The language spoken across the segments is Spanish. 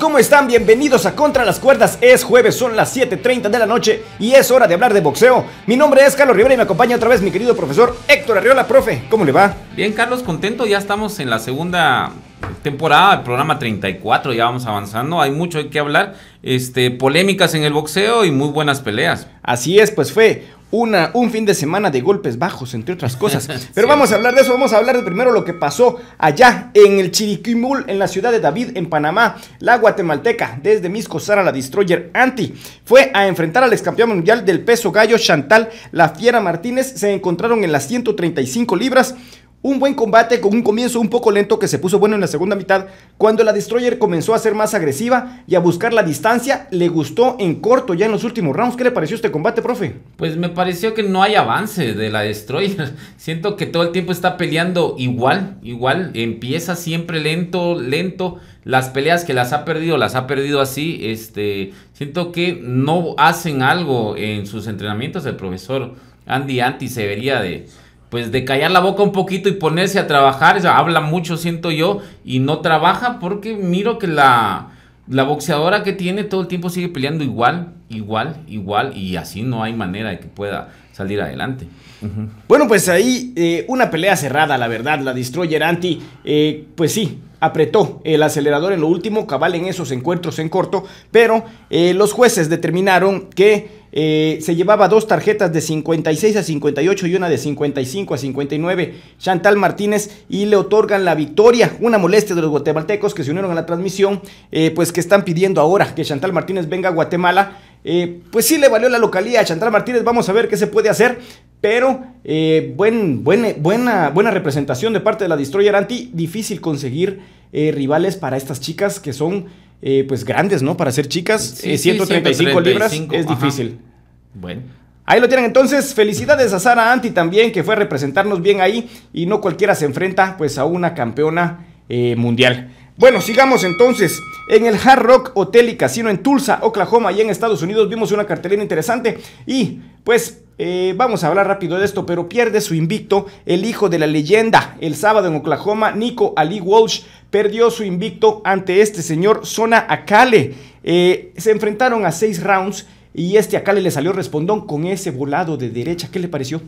¿cómo están? Bienvenidos a Contra las Cuerdas. Es jueves, son las 7.30 de la noche y es hora de hablar de boxeo. Mi nombre es Carlos Rivera y me acompaña otra vez mi querido profesor Héctor Arriola. Profe, ¿cómo le va? Bien, Carlos, contento. Ya estamos en la segunda temporada del programa 34. Ya vamos avanzando. Hay mucho que hablar. Este, polémicas en el boxeo y muy buenas peleas. Así es, pues fue una, un fin de semana de golpes bajos, entre otras cosas. Pero vamos a hablar de eso, vamos a hablar de primero lo que pasó allá en el Chiriquimul, en la ciudad de David, en Panamá. La guatemalteca, desde Misco la Destroyer Anti, fue a enfrentar al ex campeón mundial del peso gallo Chantal La Fiera Martínez. Se encontraron en las 135 libras. Un buen combate con un comienzo un poco lento que se puso bueno en la segunda mitad. Cuando la Destroyer comenzó a ser más agresiva y a buscar la distancia, le gustó en corto ya en los últimos rounds. ¿Qué le pareció este combate, profe? Pues me pareció que no hay avance de la Destroyer. Siento que todo el tiempo está peleando igual, igual. Empieza siempre lento, lento. Las peleas que las ha perdido, las ha perdido así. Este, siento que no hacen algo en sus entrenamientos. El profesor Andy Anti se vería de pues de callar la boca un poquito y ponerse a trabajar, habla mucho siento yo y no trabaja porque miro que la, la boxeadora que tiene todo el tiempo sigue peleando igual, igual, igual y así no hay manera de que pueda salir adelante. Bueno, pues ahí eh, una pelea cerrada, la verdad, la Destroyer Anti, eh, pues sí, apretó el acelerador en lo último, cabal en esos encuentros en corto, pero eh, los jueces determinaron que eh, se llevaba dos tarjetas de 56 a 58 y una de 55 a 59 Chantal Martínez y le otorgan la victoria, una molestia de los guatemaltecos que se unieron a la transmisión, eh, pues que están pidiendo ahora que Chantal Martínez venga a Guatemala. pues sí le valió la localía a Chantal Martínez, vamos a ver qué se puede hacer, pero eh, buen, buena, buena representación de parte de la Destroyer Anti. Difícil conseguir eh, rivales para estas chicas que son eh, pues grandes, ¿no? Para ser chicas. 135 libras es difícil. Bueno. Ahí lo tienen entonces, felicidades a Sara Anti también, que fue a representarnos bien ahí y no cualquiera se enfrenta pues a una campeona mundial. Bueno, sigamos entonces. En el Hard Rock Hotel y Casino en Tulsa, Oklahoma, y en Estados Unidos, vimos una cartelera interesante y pues eh, vamos a hablar rápido de esto, pero pierde su invicto el hijo de la leyenda. El sábado en Oklahoma, Nico Ali Walsh perdió su invicto ante este señor Zona Akale. Eh, se enfrentaron a seis rounds y este Akale le salió respondón con ese volado de derecha. ¿Qué le pareció?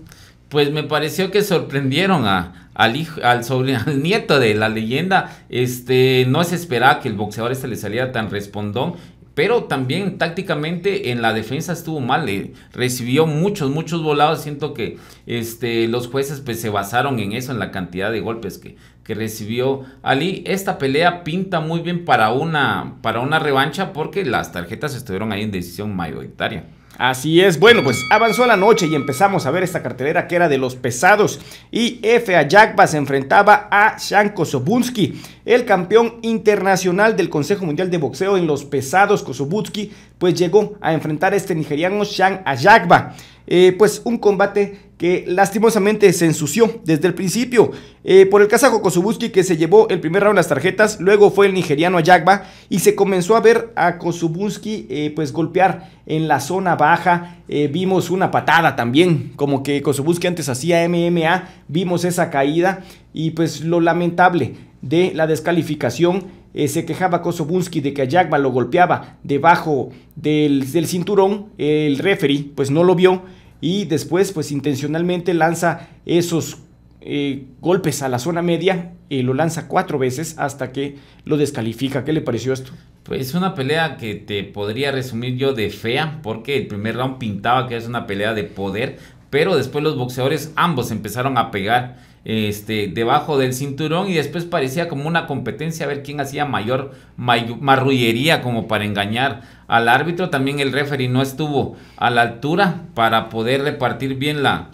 Pues me pareció que sorprendieron al, hijo, al, al nieto de la leyenda. Este, no se esperaba que el boxeador este le saliera tan respondón pero también tácticamente en la defensa estuvo mal, eh, recibió muchos, muchos volados, siento que este, los jueces pues, se basaron en eso, en la cantidad de golpes que, que recibió Ali. Esta pelea pinta muy bien para una, para una revancha porque las tarjetas estuvieron ahí en decisión mayoritaria. Así es, bueno, pues avanzó la noche y empezamos a ver esta cartelera que era de los pesados. Y F. Ayakba se enfrentaba a Shanko Sobunsky, el campeón internacional del Consejo Mundial de Boxeo en los pesados. Kosobunsky, pues llegó a enfrentar a este nigeriano Shan Ayakba. Eh, pues un combate que lastimosamente se ensució desde el principio eh, por el kazajo Kosubuski que se llevó el primer round las tarjetas, luego fue el nigeriano Ayagba y se comenzó a ver a Kosubuski eh, pues golpear en la zona baja, eh, vimos una patada también, como que Kosubuski antes hacía MMA, vimos esa caída y pues lo lamentable de la descalificación se quejaba Kosobunsky de que Ayagba lo golpeaba debajo del, del cinturón, el referee pues no lo vio y después pues intencionalmente lanza esos eh, golpes a la zona media, Y lo lanza cuatro veces hasta que lo descalifica. ¿Qué le pareció esto? Pues una pelea que te podría resumir yo de fea, porque el primer round pintaba que es una pelea de poder, pero después los boxeadores ambos empezaron a pegar este, debajo del cinturón y después parecía como una competencia a ver quién hacía mayor marrullería como para engañar al árbitro. También el referee no estuvo a la altura para poder repartir bien la,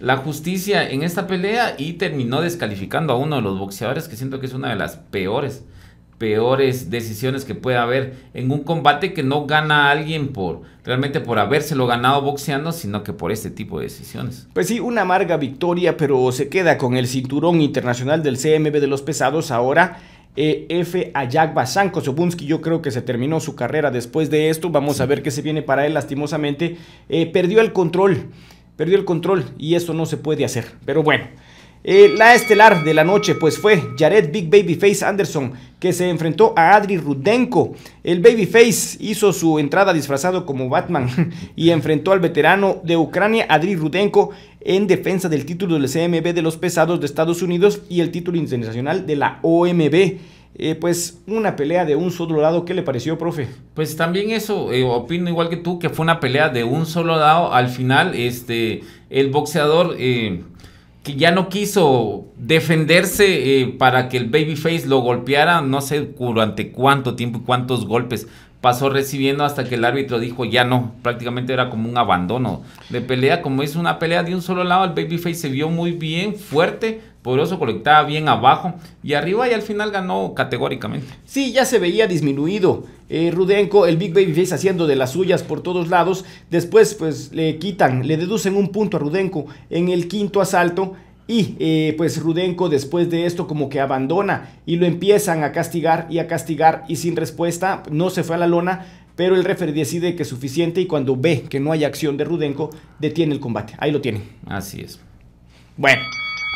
la justicia en esta pelea y terminó descalificando a uno de los boxeadores que siento que es una de las peores peores decisiones que puede haber en un combate que no gana alguien por realmente por habérselo ganado boxeando, sino que por este tipo de decisiones. Pues sí, una amarga victoria, pero se queda con el cinturón internacional del CMB de los pesados ahora. Eh, F. Ayak Basanko Sobunski, yo creo que se terminó su carrera después de esto. Vamos a ver qué se viene para él, lastimosamente. Eh, perdió el control, perdió el control y eso no se puede hacer. Pero bueno, eh, la estelar de la noche pues fue Jared Big Babyface Anderson que se enfrentó a Adri Rudenko. El Babyface hizo su entrada disfrazado como Batman y enfrentó al veterano de Ucrania Adri Rudenko en defensa del título del CMB de los pesados de Estados Unidos y el título internacional de la OMB. Eh, pues una pelea de un solo lado, ¿qué le pareció, profe? Pues también eso, eh, opino igual que tú, que fue una pelea de un solo lado. Al final, este, el boxeador que ya no quiso defenderse eh, para que el babyface lo golpeara, no sé durante cuánto tiempo y cuántos golpes pasó recibiendo hasta que el árbitro dijo ya no, prácticamente era como un abandono de pelea, como es una pelea de un solo lado, el babyface se vio muy bien, fuerte, Poderoso colectaba bien abajo y arriba y al final ganó categóricamente. Sí, ya se veía disminuido. Eh, Rudenko, el Big Baby Face haciendo de las suyas por todos lados. Después, pues le quitan, le deducen un punto a Rudenko en el quinto asalto. Y eh, pues Rudenko después de esto como que abandona y lo empiezan a castigar y a castigar y sin respuesta no se fue a la lona, pero el referee decide que es suficiente y cuando ve que no hay acción de Rudenko detiene el combate. Ahí lo tiene. Así es. Bueno.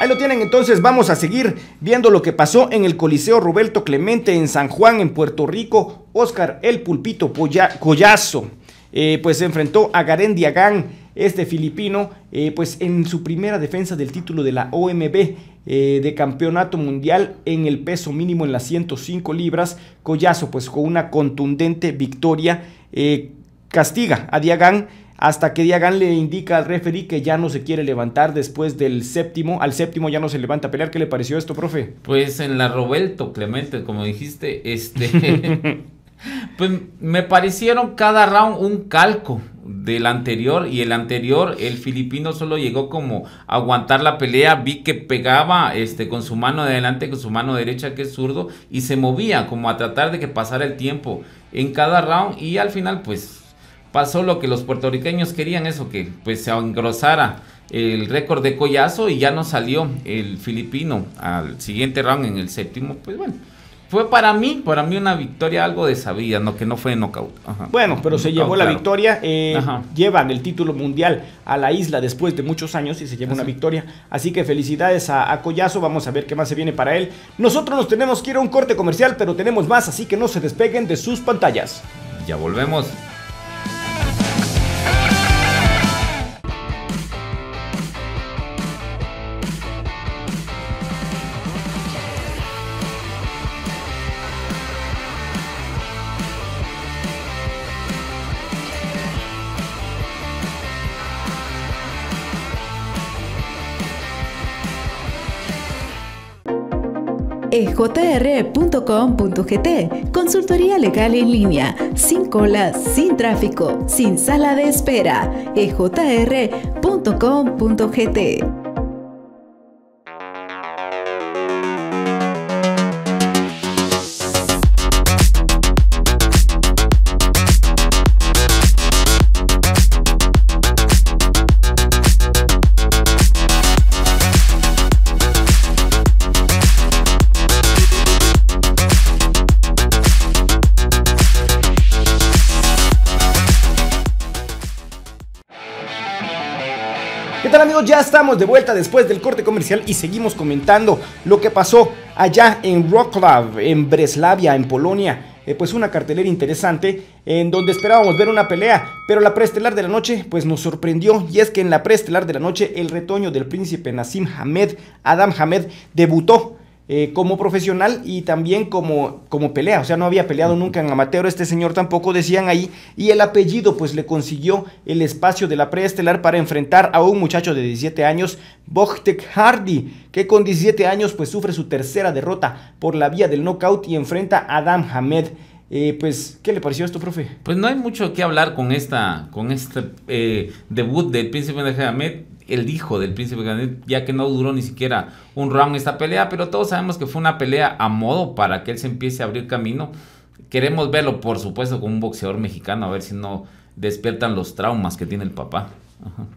Ahí lo tienen entonces, vamos a seguir viendo lo que pasó en el Coliseo Roberto Clemente en San Juan, en Puerto Rico. Oscar El Pulpito Collazo, eh, pues se enfrentó a Garen Diagán, este filipino, eh, pues en su primera defensa del título de la OMB eh, de campeonato mundial en el peso mínimo en las 105 libras. Collazo pues con una contundente victoria castiga a Diagán hasta que Diagán le indica al referí que ya no se quiere levantar después del séptimo, al séptimo ya no se levanta a pelear. ¿Qué le pareció esto, profe? Pues en la Roberto Clemente, como dijiste, este... pues me parecieron cada round un calco del anterior y el anterior el filipino solo llegó como a aguantar la pelea vi que pegaba este con su mano de adelante con su mano derecha que es zurdo y se movía como a tratar de que pasara el tiempo en cada round y al final pues pasó lo que los puertorriqueños querían, eso que pues se engrosara el récord de collazo y ya no salió el filipino al siguiente round en el séptimo, pues bueno. Fue para mí, para mí una victoria algo de sabía, no que no fue nocaut. Bueno, pero se llevó la victoria. Eh, llevan el título mundial a la isla después de muchos años y se lleva una victoria. Así que felicidades a, a, Collazo. Vamos a ver qué más se viene para él. Nosotros nos tenemos que ir a un corte comercial, pero tenemos más, así que no se despeguen de sus pantallas. Ya volvemos. ejr.com.gt, consultoría legal en línea, sin cola, sin tráfico, sin sala de espera. ejr.com.gt amigos? Ya estamos de vuelta después del corte comercial y seguimos comentando lo que pasó allá en Wrocław, en Breslavia, en Polonia. Eh, pues una cartelera interesante en donde esperábamos ver una pelea, pero la preestelar de la noche pues nos sorprendió y es que en la preestelar de la noche el retoño del príncipe Nassim Hamed, Adam Hamed, debutó eh, como profesional y también como, como pelea. O sea, no había peleado nunca en amateur, este señor tampoco decían ahí. Y el apellido pues le consiguió el espacio de la preestelar para enfrentar a un muchacho de 17 años, Bogtek Hardy, que con 17 años pues sufre su tercera derrota por la vía del knockout y enfrenta a Adam Hamed. Eh, pues, ¿qué le pareció esto, profe? Pues no hay mucho que hablar con esta, con este eh, debut del príncipe de Hamed el hijo del príncipe ya que no duró ni siquiera un round esta pelea, pero todos sabemos que fue una pelea a modo para que él se empiece a abrir camino. Queremos verlo, por supuesto, con un boxeador mexicano, a ver si no despiertan los traumas que tiene el papá.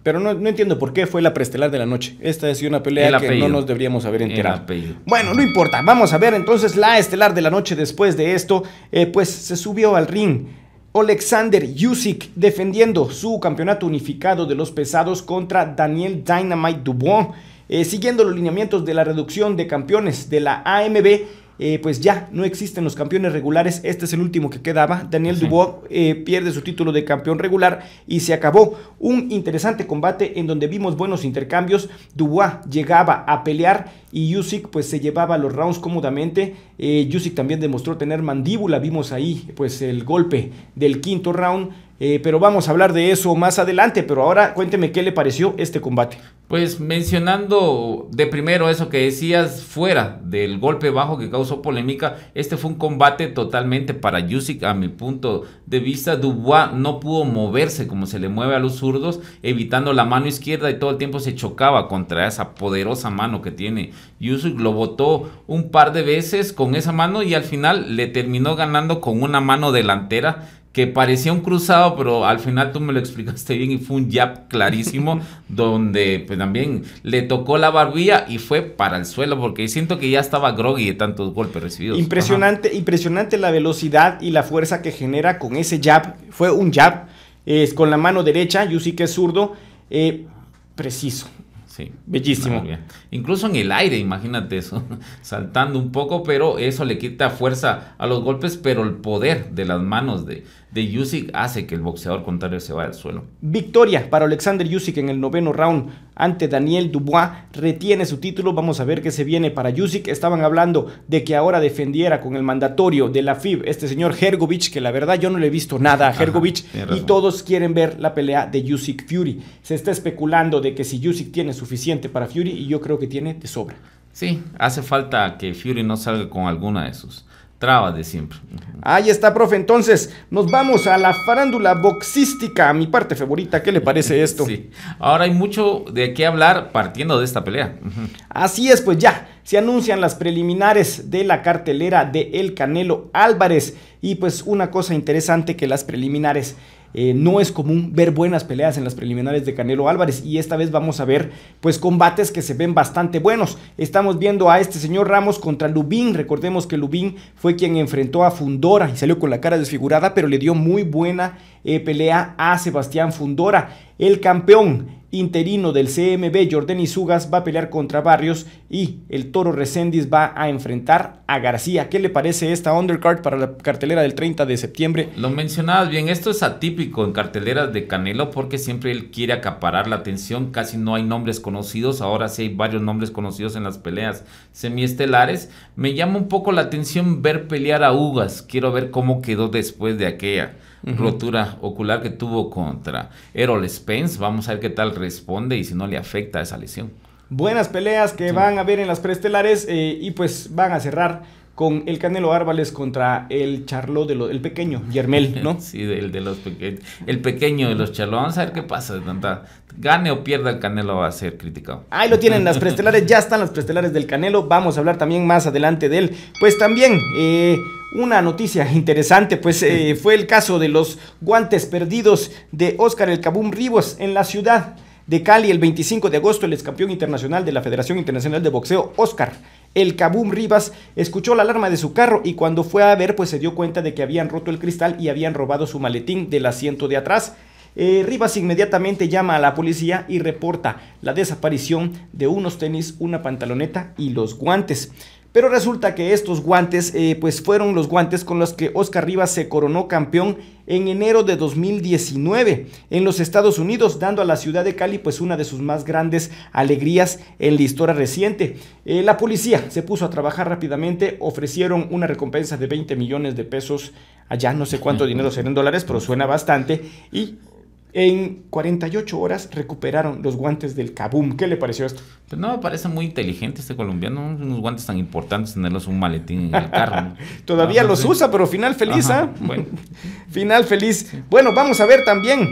Pero no, entiendo por qué fue la prestelar de la noche. Esta es una pelea que no nos deberíamos haber enterado. Bueno, no importa. Vamos a ver entonces la estelar de la noche después de esto. Eh, pues se subió al ring Alexander Yusik defendiendo su campeonato unificado de los pesados contra Daniel Dynamite Dubois, eh, siguiendo los lineamientos de la reducción de campeones de la AMB eh, pues ya no existen los campeones regulares, este es el último que quedaba, Daniel Dubois eh, pierde su título de campeón regular y se acabó un interesante combate en donde vimos buenos intercambios, Dubois llegaba a pelear y Usyk pues se llevaba los rounds cómodamente, eh, también demostró tener mandíbula, vimos ahí pues el golpe del quinto round, eh, pero vamos a hablar de eso más adelante, pero ahora cuénteme qué le pareció este combate. Pues mencionando de primero eso que decías, fuera del golpe bajo que causó polémica, este fue un combate totalmente para Yusik, a mi punto de vista. Dubois no pudo moverse como se le mueve a los zurdos, evitando la mano izquierda y todo el tiempo se chocaba contra esa poderosa mano que tiene Yusik. Lo botó un par de veces con esa mano y al final le terminó ganando con una mano delantera que parecía un cruzado, pero al final tú me lo explicaste bien y fue un jab clarísimo donde pues también le tocó la barbilla y fue para el suelo porque siento que ya estaba groggy de tantos golpes recibidos. Impresionante, impresionante la velocidad y la fuerza que genera con ese jab. Fue un jab es con la mano derecha, yo sí que es zurdo, eh, preciso. Sí, bellísimo. Incluso en el aire, imagínate eso, saltando un poco, pero eso le quita fuerza a los golpes, pero el poder de las manos de, de Yusik hace que el boxeador contrario se vaya al suelo. Victoria para Alexander Yusik en el noveno round ante Daniel Dubois retiene su título. Vamos a ver qué se viene para Yusik. Estaban hablando de que ahora defendiera con el mandatorio de la FIB este señor Hergovich, que la verdad yo no le he visto nada a Hergovich y todos quieren ver la pelea de Yusik Fury. Se está especulando de que si Yusik tiene suficiente para Fury y yo creo que tiene de sobra. Sí, hace falta que Fury no salga con alguna de sus trabas de siempre. Ahí está, profe. Entonces, nos vamos a la farándula boxística, mi parte favorita. ¿Qué le parece esto? Sí. Ahora hay mucho de qué hablar partiendo de esta pelea. Así es, pues ya se anuncian las preliminares de la cartelera de El Canelo Álvarez. Y pues una cosa interesante que las preliminares eh, no es común ver buenas peleas en las preliminares de Canelo Álvarez y esta vez vamos a ver pues combates que se ven bastante buenos. Estamos viendo a este señor Ramos contra Lubín, recordemos que Lubín fue quien enfrentó a Fundora y salió con la cara desfigurada, pero le dio muy buena eh, pelea a Sebastián Fundora, el campeón interino del CMB, Jordan Izugas, va a pelear contra Barrios y el Toro Recendis va a enfrentar a García. ¿Qué le parece esta undercard para la cartelera del 30 de septiembre? Lo mencionabas bien, esto es atípico en carteleras de Canelo porque siempre él quiere acaparar la atención, casi no hay nombres conocidos, ahora sí hay varios nombres conocidos en las peleas semiestelares. Me llama un poco la atención ver pelear a Ugas, quiero ver cómo quedó después de aquella rotura ocular que tuvo contra Errol Spence. Vamos a ver qué tal responde y si no le afecta esa lesión. Buenas peleas que van a ver en las prestelares eh, y pues van a cerrar con el Canelo Árvales contra el Charlo de el pequeño, Yermel, ¿no? Sí, el de los pequeños, el pequeño de los Charlo. Vamos a ver qué pasa. de Tanta, gane o pierda el Canelo va a ser criticado. Ahí lo tienen las prestelares, ya están las prestelares del Canelo. Vamos a hablar también más adelante de él. Pues también, eh, una noticia interesante, pues eh, fue el caso de los guantes perdidos de Óscar El Cabum Rivas en la ciudad de Cali el 25 de agosto, el ex campeón internacional de la Federación Internacional de Boxeo, Oscar. El Cabum Rivas escuchó la alarma de su carro y cuando fue a ver, pues se dio cuenta de que habían roto el cristal y habían robado su maletín del asiento de atrás. Eh, Rivas inmediatamente llama a la policía y reporta la desaparición de unos tenis, una pantaloneta y los guantes. Pero resulta que estos guantes eh, pues fueron los guantes con los que Oscar Rivas se coronó campeón en enero de 2019 en los Estados Unidos, dando a la ciudad de Cali pues una de sus más grandes alegrías en la historia reciente. Eh, la policía se puso a trabajar rápidamente, ofrecieron una recompensa de 20 millones de pesos allá, no sé cuánto dinero será dólares, pero suena bastante y en 48 horas recuperaron los guantes del Kabum. ¿Qué le pareció esto? Pues no, me parece muy inteligente este colombiano. Unos guantes tan importantes, tenerlos un maletín en el carro. Todavía los usa, pero final feliz, ¿ah? Bueno. final feliz. Bueno, vamos a ver también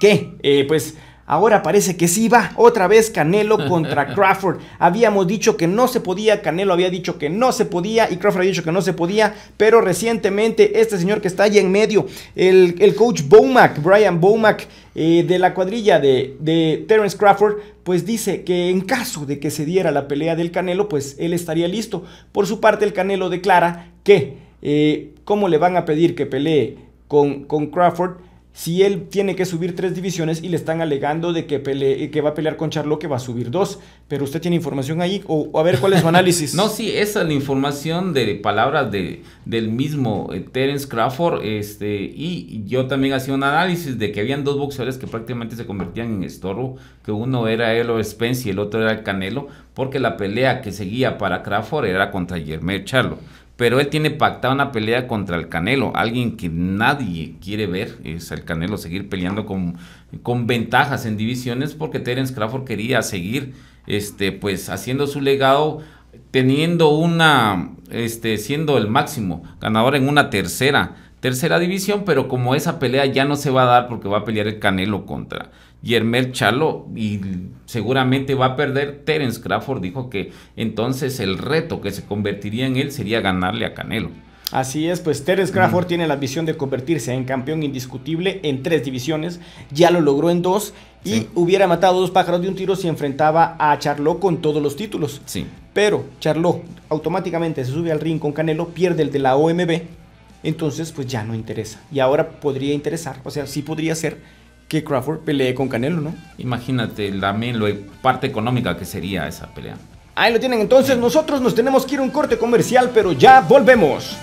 ¿Qué? eh, pues, Ahora parece que sí va otra vez Canelo contra Crawford. Habíamos dicho que no se podía, Canelo había dicho que no se podía y Crawford había dicho que no se podía, pero recientemente este señor que está allí en medio, el, coach Bowmack, Brian Bowmack, eh, de la cuadrilla de, de Terence Crawford, pues dice que en caso de que se diera la pelea del Canelo, pues él estaría listo. Por su parte, el Canelo declara que, eh, ¿cómo le van a pedir que pelee con, con Crawford? si él tiene que subir tres divisiones y le están alegando de que, que va a pelear con Charlo que va a subir dos. Pero usted tiene información ahí, o, a ver cuál es su análisis. no, sí, esa es la información de palabras de, del mismo eh, Terence Crawford. Este, y yo también hacía un análisis de que habían dos boxeadores que prácticamente se convertían en estorbo, que uno era Elo Spence y el otro era el Canelo, porque la pelea que seguía para Crawford era contra Jermaine Charlo pero él tiene pactada una pelea contra el Canelo, alguien que nadie quiere ver, es el Canelo seguir peleando con, con ventajas en divisiones porque Terence Crawford quería seguir este pues haciendo su legado teniendo una este siendo el máximo ganador en una tercera tercera división, pero como esa pelea ya no se va a dar porque va a pelear el Canelo contra Yermel Chalo y seguramente va a perder, Terence Crawford dijo que entonces el reto que se convertiría en él sería ganarle a Canelo. Así es, pues Terence mm. Crawford tiene la visión de convertirse en campeón indiscutible en tres divisiones, ya lo logró en dos y hubiera matado dos pájaros de un tiro si enfrentaba a Charlo con todos los títulos. Sí. Pero Charlo automáticamente se sube al ring con Canelo, pierde el de la OMB entonces pues ya no interesa. Y ahora podría interesar, o sea, sí podría ser que Crawford pelee con Canelo, ¿no? Imagínate también lo e, parte económica que sería esa pelea. Ahí lo tienen, entonces nosotros nos tenemos que ir a un corte comercial, pero ya volvemos.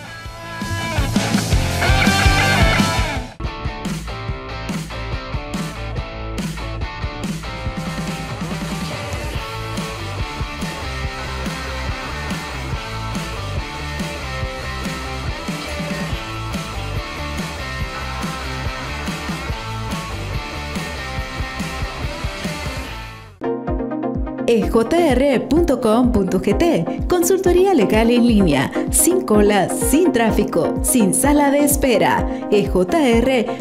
jr.com.gt. Consultoría legal en línea, sin cola, sin tráfico, sin sala de espera. ejr.com.gt.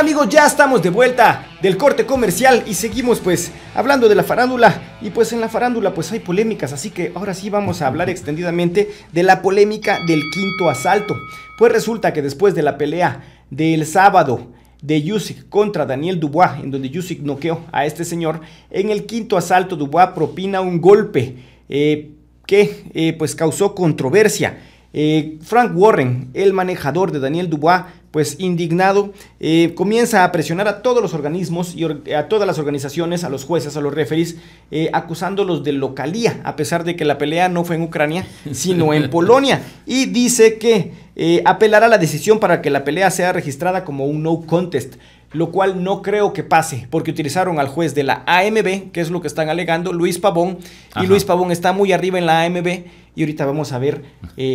amigos, ya estamos de vuelta del corte comercial y seguimos pues hablando de la farándula y pues en la farándula pues hay polémicas, así que ahora sí vamos a hablar extendidamente de la polémica del quinto asalto. Pues resulta que después de la pelea del sábado de Yusik contra Daniel Dubois, en donde Yusik noqueó a este señor, en el quinto asalto Dubois propina un golpe eh, que eh, pues causó controversia. Eh, Frank Warren, el manejador de Daniel Dubois, pues indignado, eh, comienza a presionar a todos los organismos y a todas las organizaciones, a los jueces, a los referees, eh, acusándolos de localía, a pesar de que la pelea no fue en Ucrania, sino en Polonia. Y dice que eh, apelará la decisión para que la pelea sea registrada como un no contest lo cual no creo que pase, porque utilizaron al juez de la AMB, que es lo que están alegando, Luis Pavón, y Luis Pavón está muy arriba en la AMB, y ahorita vamos a ver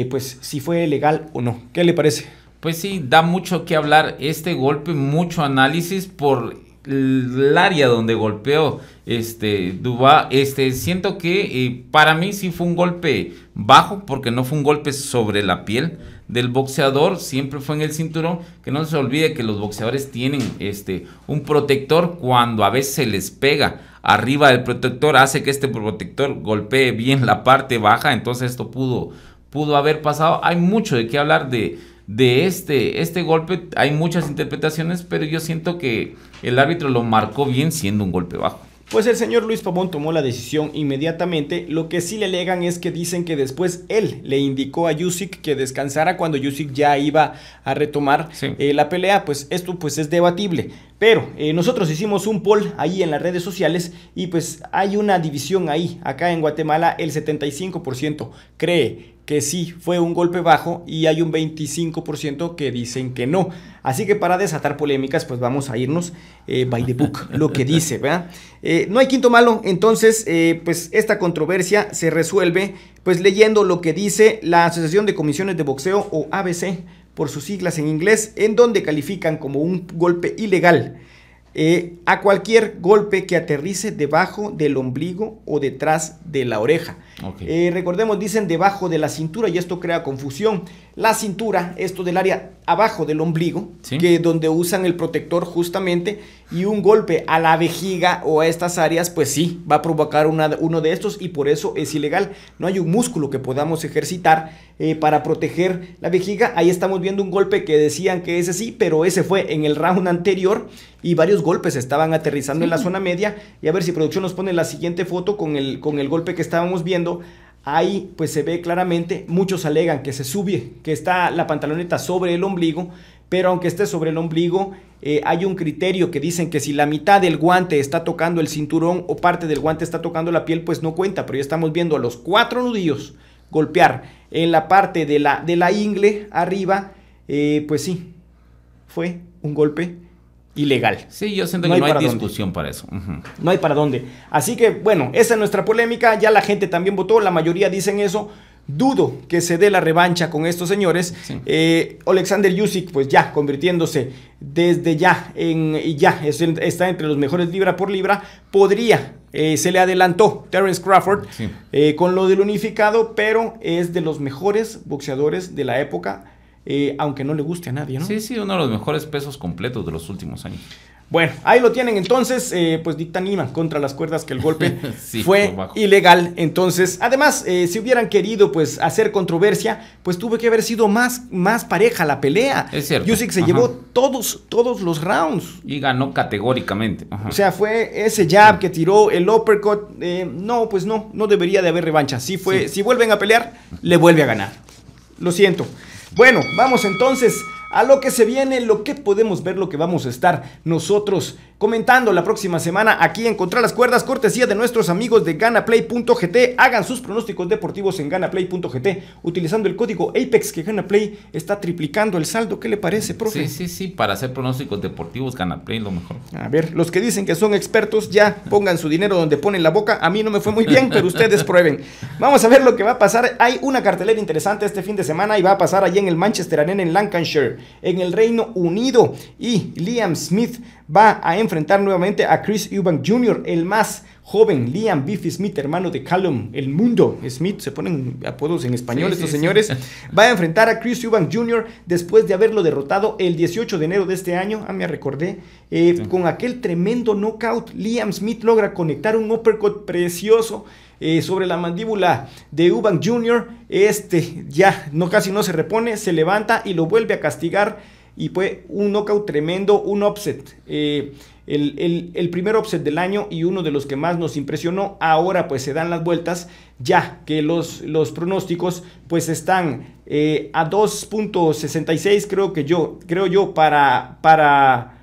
pues si fue legal o no. ¿Qué le parece? pues sí, da mucho que hablar este golpe, mucho análisis por el área donde golpeó este Dubá, este siento que eh, para mí sí fue un golpe bajo porque no fue un golpe sobre la piel del boxeador, siempre fue en el cinturón, que no se olvide que los boxeadores tienen este un protector cuando a veces se les pega arriba del protector hace que este protector golpee bien la parte baja, entonces esto pudo pudo haber pasado. Hay mucho de qué hablar de de este, este golpe. Hay muchas interpretaciones, pero yo siento que el árbitro lo marcó bien siendo un golpe bajo. Pues el señor Luis Pavón tomó la decisión inmediatamente, lo que sí le alegan es que dicen que después él le indicó a Yusik que descansara cuando Yusik ya iba a retomar eh, la pelea, pues esto pues es debatible, pero eh, nosotros hicimos un poll ahí en las redes sociales y pues hay una división ahí, acá en Guatemala el 75% cree que sí fue un golpe bajo y hay un 25% que dicen que no. Así que para desatar polémicas, pues vamos a irnos eh, by the book, lo que dice, ¿verdad? Eh, no hay quinto malo, entonces, eh, pues esta controversia se resuelve, pues leyendo lo que dice la Asociación de Comisiones de Boxeo o ABC, por sus siglas en inglés, en donde califican como un golpe ilegal eh, a cualquier golpe que aterrice debajo del ombligo o detrás de la oreja. Eh, recordemos, dicen debajo de la cintura y esto crea confusión la cintura, esto del área abajo del ombligo, que que donde usan el protector justamente, y un golpe a la vejiga o a estas áreas, pues sí, va a provocar una, uno de estos y por eso es ilegal. No hay un músculo que podamos ejercitar eh, para proteger la vejiga. Ahí estamos viendo un golpe que decían que ese sí, pero ese fue en el round anterior y varios golpes estaban aterrizando en la zona media. Y a ver si producción nos pone la siguiente foto con el, con el golpe que estábamos viendo Ahí pues se ve claramente, muchos alegan que se sube, que está la pantaloneta sobre el ombligo, pero aunque esté sobre el ombligo, eh, hay un criterio que dicen que si la mitad del guante está tocando el cinturón o parte del guante está tocando la piel, pues no cuenta, pero ya estamos viendo a los cuatro nudillos golpear en la parte de la, de la ingle arriba, eh, pues sí, fue un golpe ilegal. Sí, yo siento que no hay, discusión para eso. No hay para dónde. Así que bueno, esa es nuestra polémica, ya la gente también votó, la mayoría dicen eso. Dudo que se dé la revancha con estos señores. Alexander eh, Yusik, pues ya convirtiéndose desde ya en ya está entre los mejores libra por libra, podría eh, se le adelantó Terence Crawford eh, con lo del unificado, pero es de los mejores boxeadores de la época eh, aunque no le guste a nadie, ¿no? Sí, sí, uno de los mejores pesos completos de los últimos años. Bueno, ahí lo tienen entonces, eh, pues dictan Iman contra las cuerdas que el golpe fue ilegal. Entonces, además, eh, si hubieran querido pues hacer controversia, pues tuvo que haber sido más, más pareja la pelea. Es cierto. Yusik se llevó todos, todos los rounds. Y ganó categóricamente. O sea, fue ese jab que tiró, el uppercut. no, pues no, no debería de haber revancha. Si, fue, si vuelven a pelear, le vuelve a ganar. Lo siento. Bueno, vamos entonces a lo que se viene, lo que podemos ver, lo que vamos a estar nosotros comentando la próxima semana aquí en Contra las Cuerdas, cortesía de nuestros amigos de ganaplay.gt. Hagan sus pronósticos deportivos en ganaplay.gt utilizando el código Apex que ganaplay está triplicando el saldo. ¿Qué le parece, profe? Sí, sí, sí, para hacer pronósticos deportivos ganaplay lo mejor. A ver, los que dicen que son expertos ya pongan su dinero donde ponen la boca. A mí no me fue muy bien, pero ustedes prueben. Vamos a ver lo que va a pasar. Hay una cartelera interesante este fin de semana y va a pasar allí en el Manchester Arena en Lancashire en el Reino Unido. Y Liam Smith va a enfrentar nuevamente a Chris Eubank Jr., el más joven Liam Biffy Smith, hermano de Callum El Mundo Smith, se ponen apodos en español estos señores, va a enfrentar a Chris Eubank Jr. después de haberlo derrotado el 18 de enero de este año, ah, me recordé, eh, con aquel tremendo knockout, Liam Smith logra conectar un uppercut precioso eh, sobre la mandíbula de Ubank Jr. Este ya no, casi no se repone, se levanta y lo vuelve a castigar. Y fue un knockout tremendo, un upset, eh, el, primer upset del año y uno de los que más nos impresionó. Ahora pues se dan las vueltas ya que los, los pronósticos pues están eh, a 2.66 creo que yo, creo yo para, para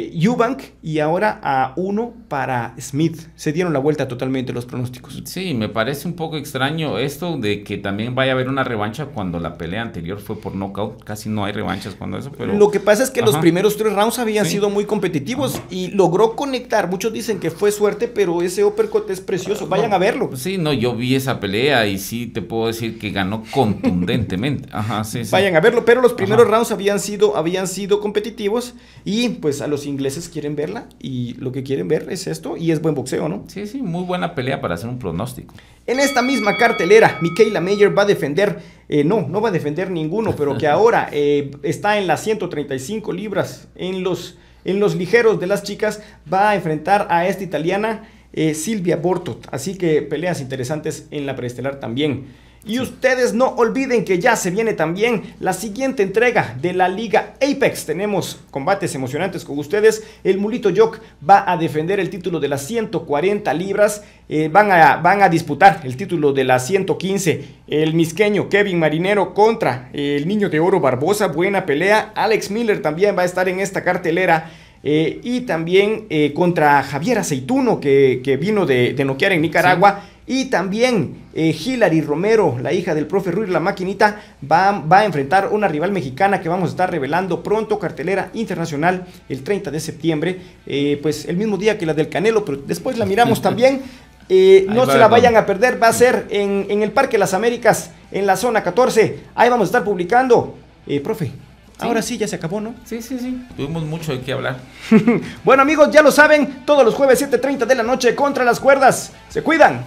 y ahora a 1 para Smith. Se dieron la vuelta totalmente los pronósticos. Sí, me parece un poco extraño esto de que también vaya a haber una revancha cuando la pelea anterior fue por knockout, Casi no hay revanchas cuando eso, Lo que pasa es que los primeros tres rounds habían sido muy competitivos y logró conectar. Muchos dicen que fue suerte, pero ese uppercut es precioso. Ah, Vayan a verlo. Sí, no, yo vi esa pelea y sí te puedo decir que ganó contundentemente. Ajá, sí, sí. Vayan a verlo, pero los primeros rounds habían sido, habían sido competitivos y pues a los ingleses quieren verla y lo que quieren ver es esto y es buen boxeo, ¿no? Sí, sí, muy buena pelea para hacer un pronóstico. En esta misma cartelera, Michaela Mayer va a defender, eh, no, no va a defender ninguno, pero que ahora eh, está en las 135 libras, en los, en los ligeros de las chicas, va a enfrentar a esta italiana eh, Silvia Bortot. Así que peleas interesantes en la preestelar también. Y ustedes no olviden que ya se viene también la siguiente entrega de la Liga Apex. Tenemos combates emocionantes con ustedes. El Mulito Jock va a defender el título de las 140 libras. Eh, van, a, van a disputar el título de las 115. El misqueño Kevin Marinero contra eh, el Niño de Oro Barbosa. Buena pelea. Alex Miller también va a estar en esta cartelera. Eh, y también contra Javier Aceituno, que, vino de, de, noquear en Nicaragua. Y también eh, Hilary Romero, la hija del profe Ruiz La Maquinita, va, a enfrentar una rival mexicana que vamos a estar revelando pronto, cartelera internacional, el 30 de septiembre, eh, pues el mismo día que la del Canelo, pero después la miramos también. Eh, no se la vayan a perder, va a ser en, el Parque Las Américas, en la zona 14. Ahí vamos a estar publicando. Eh, profe, Ahora sí, ya se acabó, ¿no? Sí, sí, sí. Tuvimos mucho de qué hablar. bueno, amigos, ya lo saben, todos los jueves 7.30 de la noche contra las cuerdas. Se cuidan.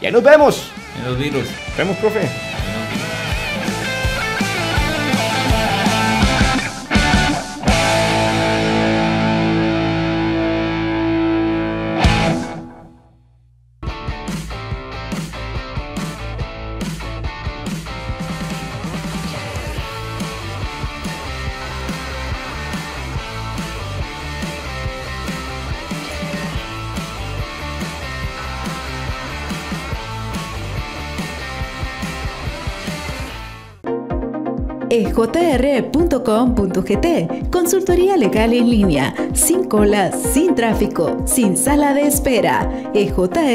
¡Ya nos vemos. En los virus. Nos vemos, profe. ejr.com.gt. Consultoría legal en línea, sin cola, sin tráfico, sin sala de espera. ejr.com.gt.